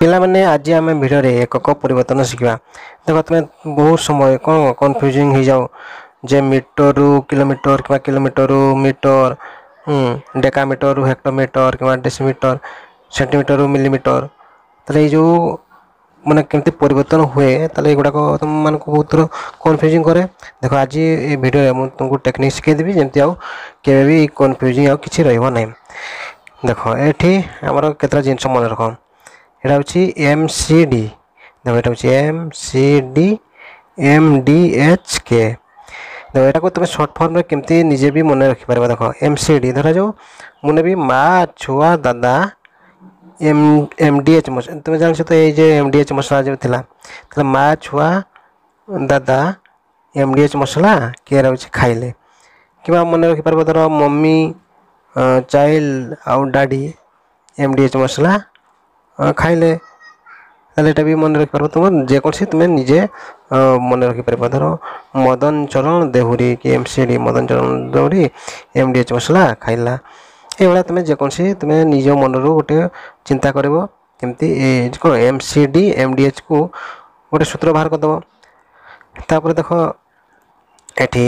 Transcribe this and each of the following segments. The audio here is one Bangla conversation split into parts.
ପିଲାମାନେ ଆଜି ଆମେ ଭିଡ଼ିଓରେ ଏକକ ପରିବର୍ତ୍ତନ ଶିଖିବା ଦେଖ ତୁମେ ବହୁତ ସମୟ କ'ଣ କନଫ୍ୟୁଜିଂ ହେଇଯାଉ ଯେ ମିଟରରୁ କିଲୋମିଟର କିମ୍ବା କିଲୋମିଟରରୁ ମିଟର ଡେକାମିଟରରୁ ହେକ୍ଟୋମିଟର କିମ୍ବା ଡେସିମିଟର ସେଣ୍ଟିମିଟରରୁ ମିଲିମିଟର ତାହେଲେ ଏଇ ଯେଉଁ ମାନେ କେମିତି ପରିବର୍ତ୍ତନ ହୁଏ ତାହେଲେ ଏଗୁଡ଼ାକ ତୁମମାନଙ୍କୁ ବହୁତ ଥର କନଫ୍ୟୁଜିଂ କରେ ଦେଖ ଆଜି ଏ ଭିଡ଼ିଓରେ ମୁଁ ତୁମକୁ ଟେକ୍ନିକ୍ ଶିଖେଇଦେବି ଯେମିତି ଆଉ କେବେ ବି କନଫ୍ୟୁଜିଂ ଆଉ କିଛି ରହିବ ନାହିଁ ଦେଖ ଏଠି ଆମର କେତେଟା ଜିନିଷ ମନେ ରଖ এটা হচ্ছে এম সি ডি দেখো এটা হচ্ছে M C D M D H কে দেখো এটাকে তুমি সর্ট ফর্মে কেমতি নিজে বি মনে রাখিপার দেখো এম সি ডি ধরা যাও মনে বি মা ছুয়া দাদা এম এম ডি এচ মশলা তুমি জানছো তো এই যে এম ডি এচ মশলা যে লা তাহলে মা ছুয়া দাদা এম ডি এচ মশলা কে রয়েছে খাইলে কিংবা মনে রাখিপার ধর মম্মি চাইল্ড আউ ডাডি এম ডি এচ মশলা ଖାଇଲେ ତାହେଲେ ଏଇଟା ବି ମନେ ରଖିପାରିବ ତୁମ ଯେକୌଣସି ତୁମେ ନିଜେ ମନେ ରଖିପାରିବ ଧର ମଦନ ଚରଣ ଦେହୁରୀ କି M C D Madan Charan Dehury M D H ମସଲା ଖାଇଲା ଏଇଭଳିଆ ତୁମେ ଯେକୌଣସି ତୁମେ ନିଜ ମନରୁ ଗୋଟେ ଚିନ୍ତା କରିବ କେମିତି ଏ କ'ଣ M C D M D ଏଚ୍କୁ ଗୋଟେ ସୂତ୍ର ବାହାର କରିଦେବ ତାପରେ ଦେଖ ଏଠି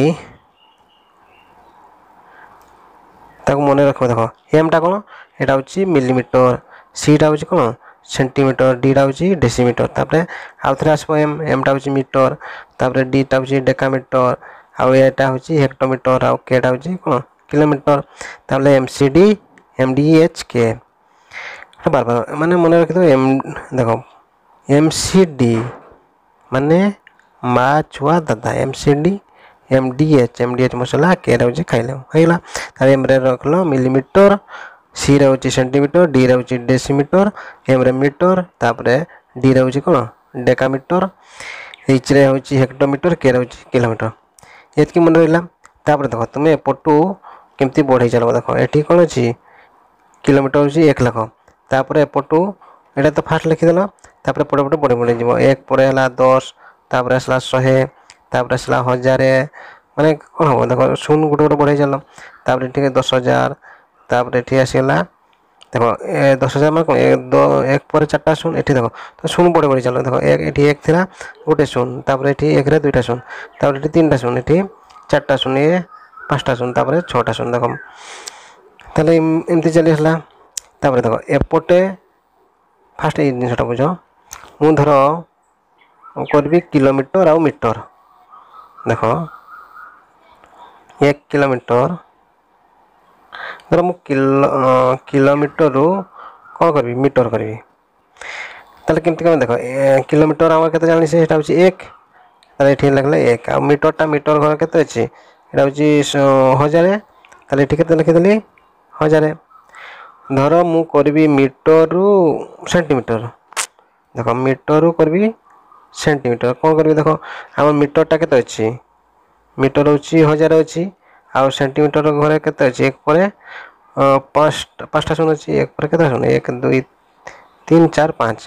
ତାକୁ ମନେ ରଖିବ ଦେଖ ଏମ୍ଟା କ'ଣ ଏଇଟା ହେଉଛି ମିଲିମିଟର সিটা হচ্ছে কোণ সেন্টিমিটর ডিটা হচ্ছে ডেসিমিটর তাপরে আউথরে আসব এম এমটা হচ্ছে মিটর তাপরে ডিটা হচ্ছে ডেকামিটর আউ এটা হচ্ছে হেক্টোমিটর আউ কেটা হচ্ছে কোণ কিলোমিটর তাহলে এমসিডি এমডিএইচ কে বারবার মানে মনে রাখি তো এম দেখো এমসিডি মানে মা ছুয়া দাদা MCD M D H M D H मसला के रोज खाइल हो गला एम रे रखल मिलीमीटर সি রয়েছে সেন্টিমিটর ডি রয়েছে ডেসিমিটর এমরে মিটর তাপরে ডি রয়েছে কোণ ডেকামিটর এইচরে হচ্ছে হেক্টোমিটর কে রয়েছে কিলোমিটর এতকি মনে রহিলা তাপরে দেখো তুমি এপটু কেমতি বড়াই চালব দেখো এটি কোণ অছি কিলোমিটর হচ্ছে এক লক্ষ তাপরে এপটু এটা তো ফার্স্ট লিখিদেল তাপরে পড়ে পড়ে বড়ে বড়ে যাব এক পরে হল দশ তাপরে আসলা শহে তাপরে আসলা হাজারে মানে কোণ হব দেখো শূন্য গোটে গোটে বড়াই চাল তাপরে ঠিক দশ হাজার তারপরে এটি আসিଗଲା দেখো দশ হাজার মানে এক ପରେ ଚାରିଟା ଶୂନ ଏଠି ଦେଖ ତ ଶୂନ ବଢ଼ି ବଢ଼ି ଚାଲ ଦେଖ ଏଠି ଏକ ଥିଲା ଗୋଟେ ଶୂନ ତାପରେ ଏଠି ଏକରେ ଦୁଇଟା ଶୂନ ତାପରେ ଏଠି ତିନିଟା ଶୂନ ଏଠି ଚାରିଟା ଶୂନ ଇଏ ପାଞ୍ଚଟା ଶୂନ ତାପରେ ଛଅଟା ଶୂନ ଦେଖ ତାହେଲେ ଏମିତି ଚାଲିଗଲା ତାପରେ ଦେଖ ଏପଟେ ଫାଷ୍ଟ ଏଇ ଜିନିଷଟା ବୁଝ ମୁଁ ଧର କରିବି କିଲୋମିଟର ଆଉ ମିଟର ଦେଖ ଏକ କିଲୋମିଟର ଧର ମୁଁ କିଲୋମିଟରରୁ କ'ଣ କରିବି ମିଟର କରିବି ତାହେଲେ କେମିତି କ'ଣ ଦେଖ କିଲୋମିଟର ଆମର କେତେ ଜାଣିଛେ ସେଇଟା ହେଉଛି ଏକ ତାହେଲେ ଏଠି ଲେଖିଲେ ଏକ ଆଉ ମିଟରଟା ମିଟର ଘର କେତେ ଅଛି ଏଇଟା ହେଉଛି ହଜାର ତାହେଲେ ଏଠି କେତେ ଲେଖିଦେଲି ହଜାର ଧର ମୁଁ କରିବି ମିଟରରୁ ସେଣ୍ଟିମିଟର ଦେଖ ମିଟରରୁ କରିବି ସେଣ୍ଟିମିଟର କ'ଣ କରିବି ଦେଖ ଆମର ମିଟରଟା କେତେ ଅଛି ମିଟର ହେଉଛି ହଜାର ଅଛି ଆଉ ସେଣ୍ଟିମିଟର ଘରେ କେତେ ଅଛି ଏକ ପରେ ପାଞ୍ଚଟା ପାଞ୍ଚଟା ଶୂନ ଅଛି ଏକ ପରେ କେତେ ଶୂନ ଏକ ଦୁଇ ତିନି ଚାରି ପାଞ୍ଚ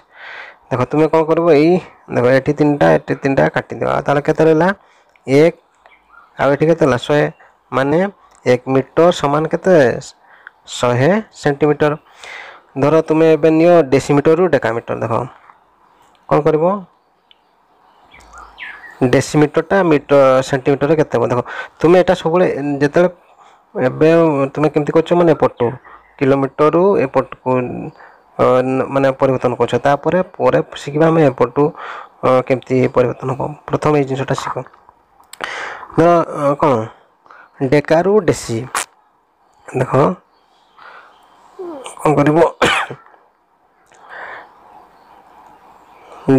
ଦେଖ ତୁମେ କ'ଣ କରିବ ଏଇ ଦେଖ ଏଠି ତିନିଟା ଏଠି ତିନିଟା କାଟିଦିଅ ଆଉ ତାହେଲେ କେତେ ରହିଲା ଏକ ଆଉ ଏଠି କେତେ ହେଲା ଶହେ ମାନେ ଏକ ମିଟର ସମାନ କେତେ ଶହେ ସେଣ୍ଟିମିଟର ଧର ତୁମେ ଏବେ ନିଅ ଡେସିମିଟରରୁ ଡେକାମିଟର ଦେଖ କ'ଣ କରିବ ডেসিমিটরটা ମିଟର ସେଣ୍ଟିମିଟରରେ କେତେ ହେବ ଦେଖ ତୁମେ ଏଇଟା ସବୁବେଳେ ଯେତେବେଳେ ଏବେ ତୁମେ କେମିତି କରୁଛ ମାନେ ଏପଟୁ କିଲୋମିଟରରୁ ଏପଟକୁ ମାନେ ପରିବର୍ତ୍ତନ କରୁଛ ତାପରେ ପରେ ଶିଖିବା ଆମେ ଏପଟୁ କେମିତି ପରିବର୍ତ୍ତନ ହେବ ପ୍ରଥମେ ଏଇ ଜିନିଷଟା ଶିଖ ଧର କ'ଣ ଡେକାରୁ ଡେସି ଦେଖ କ'ଣ କରିବ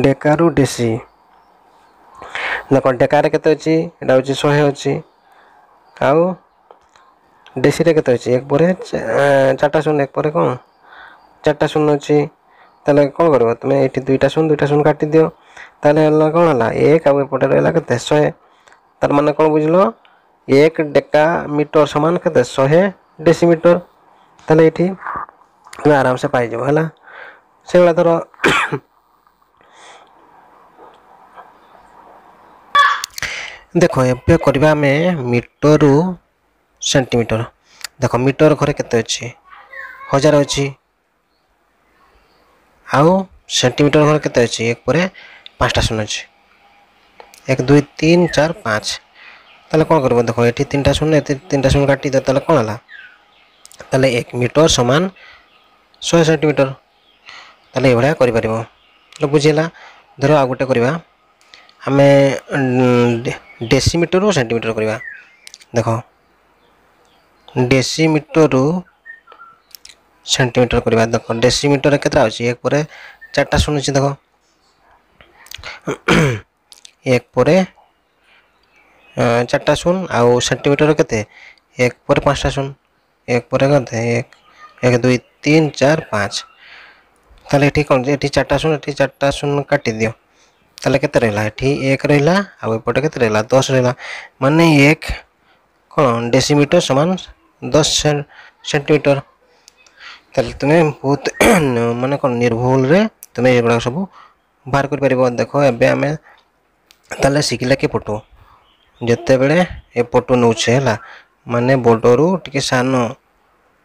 ଡେକାରୁ ଡେସି ଦେଖନ୍ତୁ ଟେକାରେ କେତେ ଅଛି ଏଇଟା ହେଉଛି ଶହେ ଅଛି ଆଉ ଡେସିରେ କେତେ ଅଛି ଏକ ପରେ ଚାରିଟା ଶୂନ ଏକ ପରେ କ'ଣ ଚାରିଟା ଶୂନ ଅଛି ତାହେଲେ କ'ଣ କରିବ ତୁମେ ଏଇଠି ଦୁଇଟା ଶୂନ ଦୁଇଟା ଶୂନ କାଟିଦିଅ ତାହେଲେ ହେଲା କ'ଣ ହେଲା ଏକ ଆଉ ଏପଟେ ରହିଲା କେତେ ଶହେ ତାର ମାନେ କ'ଣ ବୁଝିଲ ଏକ ଡେକା ମିଟର ସମାନ କେତେ ଶହେ ଡେସିମିଟର ତାହେଲେ ଏଇଠି ତୁମେ ଆରାମସେ ପାଇଯିବ ହେଲା ସେଇଭଳିଆ ଧର ଦେଖ ଏବେ କରିବା ଆମେ ମିଟରରୁ ସେଣ୍ଟିମିଟର ଦେଖ ମିଟର ଘରେ କେତେ ଅଛି ହଜାର ଅଛି ଆଉ ସେଣ୍ଟିମିଟର ଘରେ କେତେ ଅଛି ଏକ ପରେ ପାଞ୍ଚଟା ଶୂନ ଅଛି এক দুই তিন চার পাঁচ তাহলে কোণ করব দেখো এটি তিনটা শূন্য এটি তিনটা শূন্য কাটি দেব তাহলে কোণ হল তাহলে এক মিটর সমান শহে সেন্টিমিটর তাহলে এইভাবে করে পাব বুঝি হল ধর আউ গোটে করা আমি ଡେସିମିଟରରୁ ସେଣ୍ଟିମିଟର କରିବା ଦେଖ ଡେସିମିଟରରୁ ସେଣ୍ଟିମିଟର କରିବା ଦେଖ ଡେସିମିଟର କେତେଟା ଅଛି ଏକ ପରେ ଚାରିଟା ଶୁଣୁଛି ଦେଖ ଏକ ପରେ ଚାରିଟା ଶୂନ ଆଉ ସେଣ୍ଟିମିଟର କେତେ ଏକ ପରେ ପାଞ୍ଚଟା ଶୂନ এক পরে কেতে এক এক দুই তিন চার পাঁচ তাহলে এটি কোন এটি চারটা শূন্য এটি চারটা শূন্য কাটি দিও তাহলে কেতে রহলা এটি এক রহলা আপটে কেতে রহলা দশ রহলা মানে এক কোণ ডেসিমিটর সমান দশ সেন্টিমিটর তাহলে তুমি বহুত মানে কোণ নির্ভুলরে তুমি এগুলা সব বাহার করে পারিব দেখো এবে আমি তাহলে শিখিলা কি পটু যেতবে এ পটু নেছে হল মানে বর্ডরু টিকি সান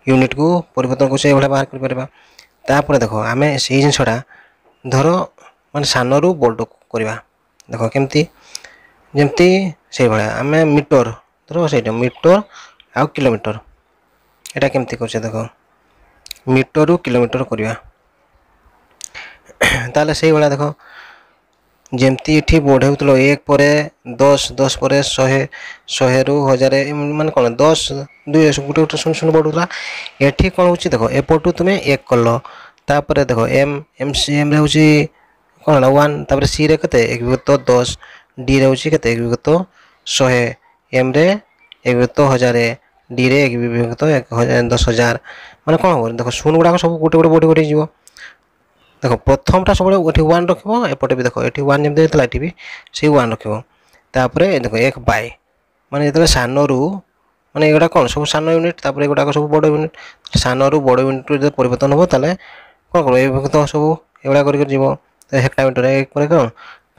ইউনিট কু পরিবর্তন করছে এইভাবে বাহার করে পারিবা তাপরে দেখো আমি সেই জিনিসটা ধর মানে সানরু বর্ডরকু କରିବା ଦେଖ କେମିତି ଯେମିତି ସେଇଭଳିଆ ଆମେ ମିଟର ଧର ସେଇଟା ମିଟର ଆଉ କିଲୋମିଟର ଏଇଟା କେମିତି କରୁଛେ ଦେଖ ମିଟରରୁ କିଲୋମିଟର କରିବା ତାହେଲେ ସେଇଭଳିଆ ଦେଖ ଯେମିତି ଏଠି ବଢ଼ାଉଥିଲ ଏକ ପରେ ଦଶ ଦଶ ପରେ ଶହେ ଶହେରୁ ହଜାରେ ମାନେ କ'ଣ ଦଶ ଦୁଇ ଗୋଟେ ଗୋଟେ ଶୂନ ଶୂନ ବଢ଼ୁଥିଲା ଏଠି କ'ଣ ହେଉଛି ଦେଖ ଏପଟୁ ତୁମେ ଏକ କଲ ତାପରେ ଦେଖ ଏମ୍ ଏମ୍ ସି ଏମ୍ରେ ହେଉଛି କ'ଣ ୱାନ୍ ତାପରେ ସିରେ କେତେ ଏକ ବିଗତ ଦଶ ଡିରେ ହେଉଛି କେତେ ଏକ ବିଗତ ଶହେ ଏମ୍ରେ ଏକ ବିଗତ ହଜାର ଡିରେ ଏକ ବିଭକ୍ତ ଏକ ହଜାର ଦଶ ହଜାର ମାନେ କ'ଣ ହେବ ଦେଖ ଶୂନ ଗୁଡ଼ାକ ସବୁ ଗୋଟେ ଗୋଟେ ବଢ଼ି ବଢ଼ି ଯିବ ଦେଖ ପ୍ରଥମଟା ସବୁବେଳେ ଏଠି ୱାନ୍ ରଖିବ ଏପଟେ ବି ଦେଖ ଏଠି ୱାନ୍ ଯେମିତି ହେଇଥିଲା ଏଠି ବି ସେଇ ୱାନ୍ ରଖିବ ତାପରେ ଦେଖ ଏକ ବାଇ ମାନେ ଯେତେବେଳେ ସାନରୁ ମାନେ ଏଗୁଡ଼ା କ'ଣ ସବୁ ସାନ ୟୁନିଟ୍ ତାପରେ ଏଗୁଡ଼ାକ ସବୁ ବଡ଼ ୟୁନିଟ୍ ସାନରୁ ବଡ଼ ୟୁନିଟ୍ରୁ ଯଦି ପରିବର୍ତ୍ତନ ହେବ ତାହେଲେ କ'ଣ କରିବ ଏ ସବୁ ଏଗୁଡ଼ା କରିକି ଯିବ ହେକ୍ଟାମିଟର ଏକ ପରେ କ'ଣ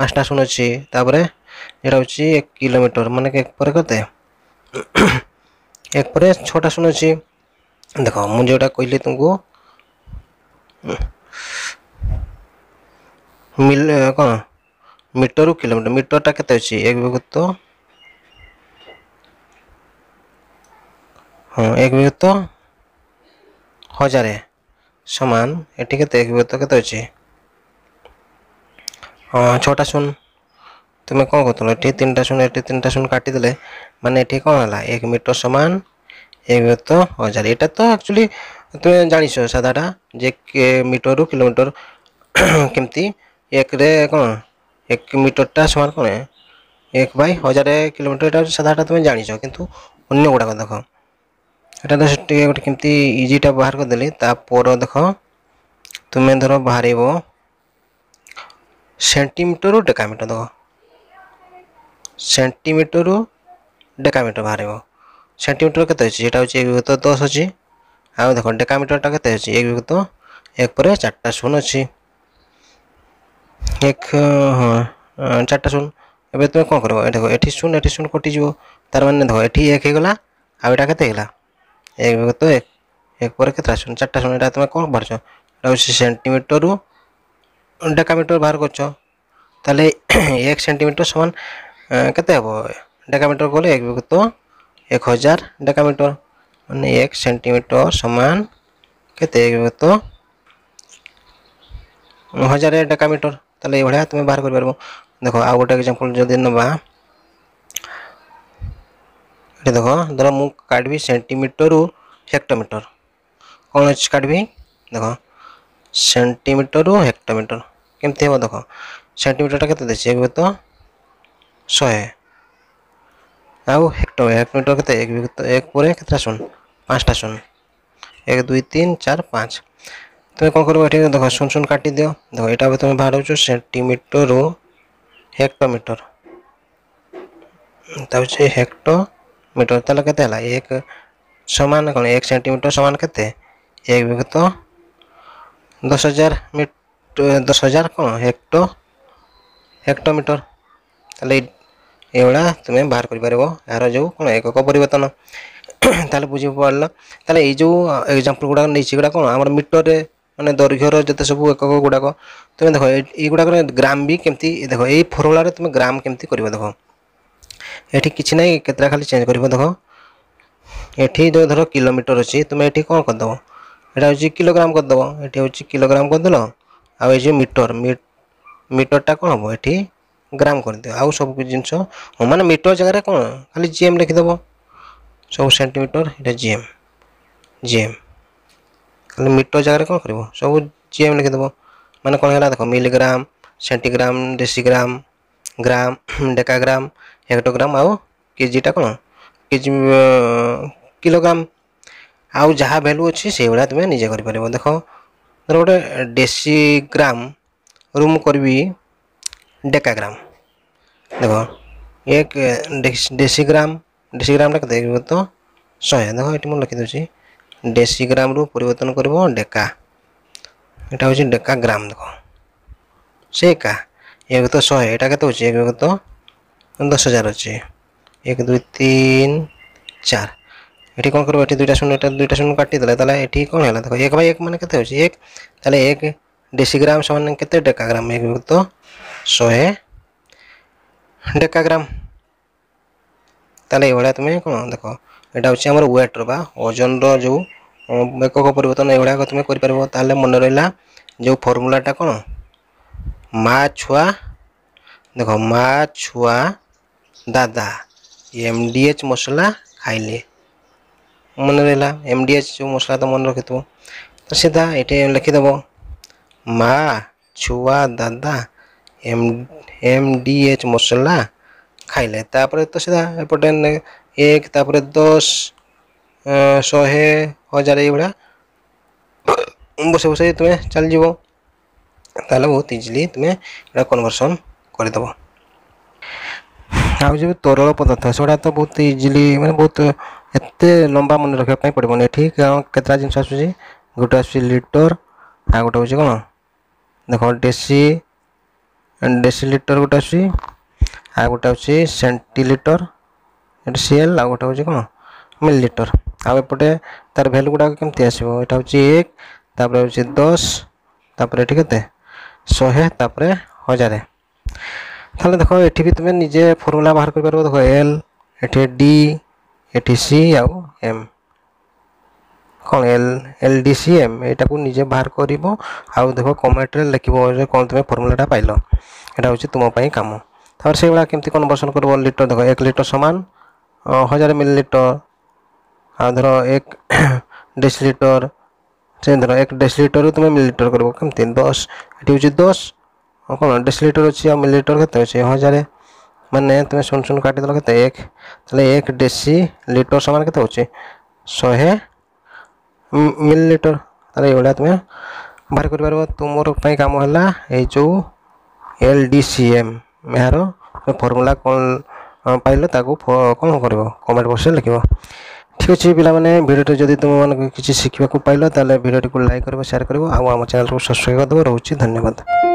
ପାଞ୍ଚଟା ଶୂନ ଅଛି ତାପରେ ଏଇଟା ହେଉଛି ଏକ କିଲୋମିଟର ମାନେ ଏକ ପରେ କେତେ ଏକ ପରେ ଛଅଟା ଶୂନ ଅଛି ଦେଖ ମୁଁ ଯେଉଁଟା କହିଲି ତୁମକୁ କ'ଣ ମିଟରରୁ କିଲୋମିଟର ମିଟରଟା କେତେ ଅଛି ଏକ ବିଭକ୍ତ ହଁ এক বিভক্ত হাজারে সমান এটি কেতে এক বিভক্ত কেতে হচ্ছে ଛଅଟା ଶୂନ ତୁମେ କ'ଣ କରୁଥିଲ ଏଠି ତିନିଟା ଶୂନ ଏଠି ତିନିଟା ଶୂନ କାଟିଦେଲେ ମାନେ ଏଠି କ'ଣ ହେଲା ଏକ ମିଟର ସମାନ ଏକ ତ ହଜାର ଏଇଟା ତ ଆକ୍ଚୁଆଲି ତୁମେ ଜାଣିଛ ସାଧାଟା ଯେ ମିଟରରୁ କିଲୋମିଟର କେମିତି ଏକରେ କ'ଣ ଏକ ମିଟରଟା ସମାନ କ'ଣ ଏକ ବାଇ ହଜାର କିଲୋମିଟର ଏଇଟା ସାଧାଟା ତୁମେ ଜାଣିଛ କିନ୍ତୁ ଅନ୍ୟ ଗୁଡ଼ାକ ଦେଖ ଏଇଟା ତ ଟିକେ ଗୋଟେ କେମିତି ଇଜିଟା ବାହାର କରିଦେଲି ତାପର ଦେଖ ତୁମେ ଧର ବାହାରିବ ସେଣ୍ଟିମିଟରରୁ ଡେକାମିଟର ଦେବ ସେଣ୍ଟିମିଟରରୁ ଡେକାମିଟର ବାହାରିବ ସେଣ୍ଟିମିଟର କେତେ ଅଛି ଏଇଟା ହେଉଛି ଏକ ବିଭକ୍ତ ଦଶ ଅଛି ଆଉ ଦେଖ ଡେକାମିଟରଟା କେତେ ଅଛି ଏକ ବିଗତ ଏକ ପରେ ଚାରିଟା ଶୂନ ଅଛି ଏକ ହଁ ଚାରିଟା ଶୂନ ଏବେ ତୁମେ କ'ଣ କରିବ ଦେଖ ଏଠି ଶୂନ ଏଠି ଶୂନ କଟିଯିବ ତାର ମାନେ ଦେଖ ଏଠି ଏକ ହେଇଗଲା ଆଉ ଏଇଟା କେତେ ହେଇଗଲା ଏକ ବିଭକ୍ତ ଏକ ଏକ ପରେ କେତେଟା ଶୂନ ଚାରିଟା ଶୂନ ଏଇଟା ତୁମେ କ'ଣ ପାରୁଛ ଏଇଟା ହେଉଛି ସେଣ୍ଟିମିଟରରୁ डेकामीटर बाहर कर एक सेमिटर सामान के डेकामीटर गोले एक विभक्त एक हजार डेकामिटर मैंने एक सेमिटर सामान केभक्त हजार डेकामीटर तेल ये तुम बाहर कर देख आउ गोटे एक्जामपल जो ना देख धर मु काटवि सेमिटर हेक्टोमिटर कौन काटवि देख सेमिटर हेक्टोमीटर କେମିତି ହେବ ଦେଖ ସେଣ୍ଟିମିଟରଟା କେତେ ଦେଇଛି ଏକ ବିତ ଶହେ ଆଉ ହେକ୍ଟର ହେକ୍ଟମିଟର କେତେ ଏକ ବିତ ଏକ ପରେ କେତେଟା ଶୂନ ପାଞ୍ଚଟା ଶୂନ ଏକ ଦୁଇ ତିନି ଚାରି ପାଞ୍ଚ তুমি কম করবো এটি দেখো শুন শুন কাটি দিও দেখো এটা হবে তুমি বার হচ্ছে সেন্টিমিটর ও হেক্টোমিটর তা হচ্ছে হেক্টোমিটর তাহলে কেতে হল এক সমান কোন এক সেন্টিমিটর সমান কেতে এক বিগত দশ হাজার মিট দশ হাজার କ'ଣ ହେକ୍ଟୋ ହେକ୍ଟୋମିଟର ତାହେଲେ ଏଇଭଳିଆ ତୁମେ ବାହାର କରିପାରିବ ଏହାର ଯେଉଁ କ'ଣ ଏକକ ପରିବର୍ତ୍ତନ ତାହେଲେ ବୁଝିପାରିଲ ତାହେଲେ ଏଇ ଯେଉଁ ଏକ୍ଜାମ୍ପଲ୍ ଗୁଡ଼ାକ ନେଇଛି ଗୁଡ଼ା କ'ଣ ଆମର ମିଟରରେ ମାନେ ଦୈର୍ଘ୍ୟର ଯେତେ ସବୁ ଏକକ ଗୁଡ଼ାକ ତୁମେ ଦେଖ ଏଇଗୁଡ଼ାକରେ ଗ୍ରାମ ବି କେମିତି ଦେଖ ଏଇ ଫର୍ମୁଲାରେ ତୁମେ ଗ୍ରାମ କେମିତି କରିବ ଦେଖ ଏଠି କିଛି ନାହିଁ କେତେଟା ଖାଲି ଚେଞ୍ଜ କରିବ ଦେଖ ଏଠି ଯେଉଁ ଧର କିଲୋମିଟର ଅଛି ତୁମେ ଏଠି କ'ଣ କରିଦେବ ଏଇଟା ହେଉଛି କିଲୋଗ୍ରାମ କରିଦେବ ଏଠି ହେଉଛି କିଲୋଗ୍ରାମ କରିଦେଲ ଆଉ ଏଇ ଯେଉଁ ମିଟର ମିଟରଟା କ'ଣ ହେବ ଏଠି ଗ୍ରାମ କରିଦେବ ଆଉ ସବୁ ଜିନିଷ ମାନେ ମିଟର ଜାଗାରେ କ'ଣ ଖାଲି ଜିଏମ୍ ଲେଖିଦେବ ସବୁ ସେଣ୍ଟିମିଟର ଏଇଟା ଜିଏମ୍ ଜିଏମ୍ ଖାଲି ମିଟର ଜାଗାରେ କ'ଣ କରିବ ସବୁ ଜିଏମ୍ ଲେଖିଦେବ ମାନେ କ'ଣ ହେଲା ଦେଖ ମିଲିଗ୍ରାମ ସେଣ୍ଟିଗ୍ରାମ ଡେସିଗ୍ରାମ ଗ୍ରାମ ଡେକାଗ୍ରାମ ହେକ୍ଟୋଗ୍ରାମ ଆଉ କେଜିଟା କ'ଣ କେଜି କିଲୋଗ୍ରାମ ଆଉ ଯାହା ଭ୍ୟାଲୁ ଅଛି ସେଇଭଳିଆ ତୁମେ ନିଜେ କରିପାରିବ ଦେଖ ଧର ଗୋଟେ ଡେସିଗ୍ରାମରୁ ମୁଁ କରିବି ଡେକାଗ୍ରାମ ଦେଖ ଏକ ଡେସିଗ୍ରାମ ଡେସିଗ୍ରାମଟା କେତେ ତ ଶହେ ଦେଖ ଏଠି ମୁଁ ଲେଖିଦେଉଛି ଡେସିଗ୍ରାମରୁ ପରିବର୍ତ୍ତନ କରିବ ଡେକା এটা হচ্ছে ডেকা গ্রাম দেখো সে একা এক তো শহে এটা কত হচ্ছে এক তো দশ হাজার হচ্ছে এক দুই তিন চার এটি কোণ করব এটি দুইটা শূন্য এটা দুইটা শূন্য কাটি দেলে তাহলে এটি কোণ হল দেখো এক বাই এক মানে কেতে হচ্ছে এক তাহলে এক ডেসিগ্রাম সমান কেতে ডেকাগ্রাম এক বিভক্ত শহে ডেকাগ্রাম তাহলে এইভাবে তুমি কোণ দেখো এটা হচ্ছে আমার ওয়েটর বা ওজনর যে একক পরিবর্তন এইগুলা তুমি করিপার তাহলে মনে রহিলা যে ফর্মুলাটা কোণ মা ছুয়া দেখো মা ছুয়া দাদা এমডিএচ মশলা খাইলে ମନେ ରହିଲା ଏମ୍ ଡି ଏଚ୍ ଯେଉଁ ମସଲା ତ ମନେ ରଖିଥିବ ତ ସିଧା ଏଠି ଲେଖିଦେବ ମା ଛୁଆ ଦାଦା ଏମ୍ ଏମ୍ ଡି ଏଚ୍ ମସଲା ଖାଇଲେ ତାପରେ ତ ସିଧା ଏପଟେ ଏକ ତାପରେ ଦଶ ଶହେ ହଜାର ଏଇଭଳିଆ ବସେ ବସେ ତୁମେ ଚାଲିଯିବ ତାହେଲେ ବହୁତ ଇଜିଲି ତୁମେ ଏଇଟା କନଭର୍ସନ୍ କରିଦେବ ଆଉ ଯେଉଁ ତରଳ ପଦାର୍ଥ ସେଗୁଡ଼ା ତ ବହୁତ ଇଜିଲି ମାନେ ବହୁତ ଏତେ ଲମ୍ବା ମନେ ରଖିବା ପାଇଁ ପଡ଼ିବନି ଏଠି କେତେଟା ଜିନିଷ ଆସୁଛି ଗୋଟେ ଆସୁଛି ଲିଟର ଆଉ ଗୋଟେ ହେଉଛି କ'ଣ ଦେଖ ଡେସି ଡେସି ଲିଟର ଗୋଟେ ଆସୁଛି ଆଉ ଗୋଟେ ହେଉଛି ସେଣ୍ଟିଲିଟର ଏଠି ସିଏଲ୍ ଆଉ ଗୋଟେ ହେଉଛି କ'ଣ ମିଲିଲିଟର ଆଉ ଏପଟେ ତାର ଭ୍ୟାଲୁ ଗୁଡ଼ାକ କେମିତି ଆସିବ ଏଇଟା ହେଉଛି ଏକ ତାପରେ ହେଉଛି ଦଶ ତାପରେ ଏଠି କେତେ ଶହେ ତାପରେ ହଜାରେ ତାହେଲେ ଦେଖ ଏଠି ବି ତୁମେ ନିଜେ ଫର୍ମୁଲା ବାହାର କରିପାରିବ ଦେଖ ଏଲ୍ ଏଠି ଡି ଏଟିସି ଆଉ ଏମ୍ କ'ଣ L L D C M ଏଇଟାକୁ ନିଜେ ବାହାର କରିବ ଆଉ ଦେଖ କମେଣ୍ଟରେ ଲେଖିବ କ'ଣ ତୁମେ ଫର୍ମୁଲାଟା ପାଇଲ ଏଇଟା ହେଉଛି ତୁମ ପାଇଁ କାମ ତାପରେ ସେଇଭଳିଆ କେମିତି କନଭର୍ସନ୍ କରିବ ଲିଟର ଦେଖ ଏକ ଲିଟର ସମାନ ହଜାର ମିଲି ଲିଟର ଆଉ ଧର ଏକ ଡେସିଲିଟର ସେ ଧର ଏକ ଡେସିଲିଟରରୁ ତୁମେ ମିଲି ଲିଟର କରିବ କେମିତି ଦଶ ଏଠି ହେଉଛି ଦଶ କ'ଣ ଡେସିଲିଟର ଅଛି ଆଉ ମିଲି ଲିଟର କେତେ ଅଛି ହଜାରେ মানে তুমি শূন্য শূন্য কাটিদেল কেতে এক তাহলে এক ডেসি লিটর সমান কেতে হচ্ছে শহে মিলিলিটর তাহলে এইভাবে তুমি ବାହାର କରିପାରିବ ତୁମର ପାଇଁ କାମ ହେଲା ଏଇ ଯେଉଁ ଏଲ୍ ଡି ସି ଏମ୍ ଏହାର ଫର୍ମୁଲା କ'ଣ ପାଇଲେ ତାକୁ କ'ଣ କରିବ କମେଣ୍ଟ ବକ୍ସରେ ଲେଖିବ ଠିକ୍ ଅଛି ପିଲାମାନେ ଭିଡ଼ିଓଟି ଯଦି ତୁମମାନଙ୍କୁ କିଛି ଶିଖିବାକୁ ପାଇଲ ତାହେଲେ ଭିଡ଼ିଓଟିକୁ ଲାଇକ୍ କରିବ ସେୟାର କରିବ ଆଉ ଆମ ଚ୍ୟାନେଲକୁ ସବସ୍କ୍ରାଇବ୍ କରିଦେବ ରହୁଛି ଧନ୍ୟବାଦ